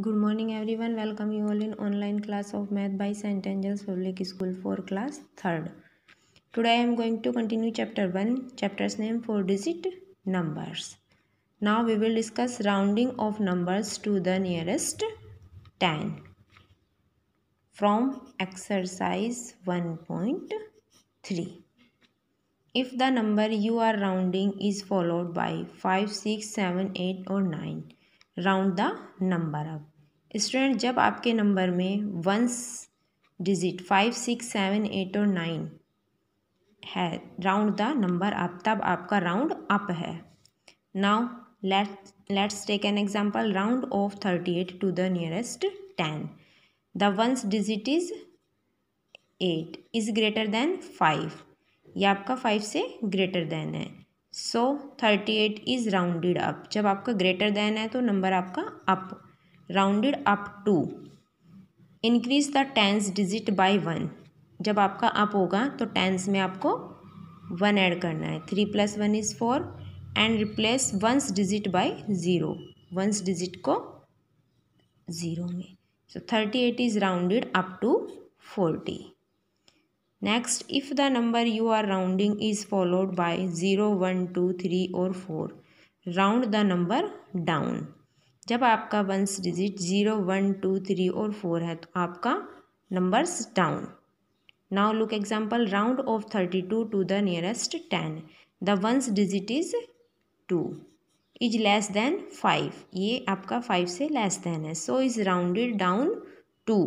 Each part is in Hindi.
good morning everyone welcome you all in online class of math by st angels public school for class third today i am going to continue chapter 1 chapter's name four digit numbers now we will discuss rounding of numbers to the nearest 10 from exercise 1.3 if the number you are rounding is followed by 5 6 7 8 or 9 round the number up student जब आपके नंबर में ones digit five six seven eight और नाइन है राउंड द नंबर अप तब आपका राउंड अप है now let let's take an example round off thirty eight to the nearest ten the ones digit is eight is greater than five यह आपका फाइव से ग्रेटर देन है so thirty eight is rounded up जब आपका ग्रेटर देन है तो नंबर आपका up rounded up to increase the tens digit by one जब आपका अप होगा तो टेंस में आपको वन ऐड करना है three plus one is four and replace ones digit by zero ones digit को ज़ीरो में so thirty eight is rounded up to forty next if the number you are rounding is followed by zero one two three और four round the number down जब आपका ones digit zero one two three और फोर है तो आपका numbers down now look example round off thirty to to the nearest ten the ones digit is two is less than five ये आपका फाइव से लेस देन है so is rounded down to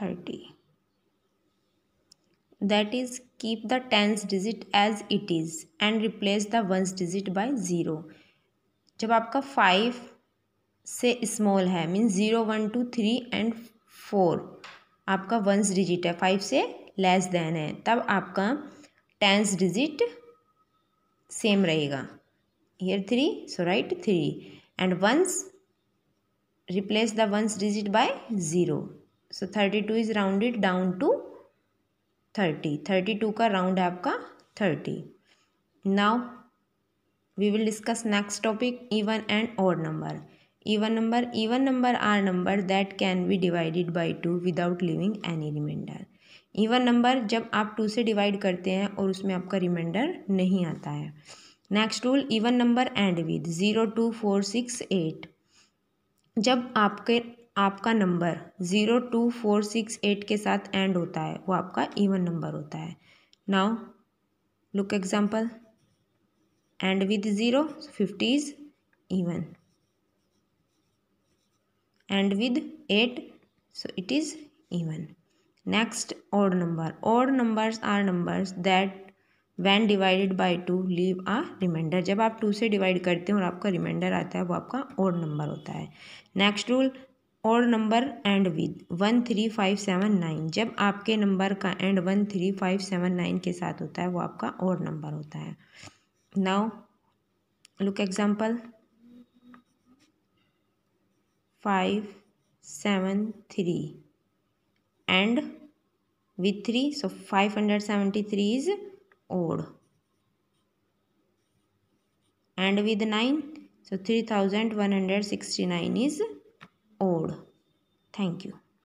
thirty that is keep the tens digit as it is and replace the ones digit by zero जब आपका फाइव से स्मॉल है means zero one two three and four आपका वंस डिजिट है फाइव से लेस देन है तब आपका टेंस डिजिट सेम रहेगा here three so write three and ones replace the ones digit by zero so thirty two is rounded down to thirty thirty two का राउंड है आपका thirty now we will discuss next topic even and odd number even number even number are number that can be divided by two without leaving any remainder even number जब आप टू से डिवाइड करते हैं और उसमें आपका रिमाइंडर नहीं आता है next rule even number end with zero two four six eight जब आपके आपका number zero two four six eight के साथ एंड होता है वो आपका इवन नंबर होता है now look example end with zero fifty is even end with eight so it is even next odd number odd numbers are numbers that when divided by two leave a remainder जब आप टू से डिवाइड करते हैं और आपका रिमाइंडर आता है वो आपका ओड नंबर होता है next rule odd number end with one three five seven nine जब आपके नंबर का end one three five seven nine के साथ होता है वो आपका और नंबर होता है now look example five seven three end with three so five hundred seventy three is odd end with nine so three thousand one hundred sixty nine is thank you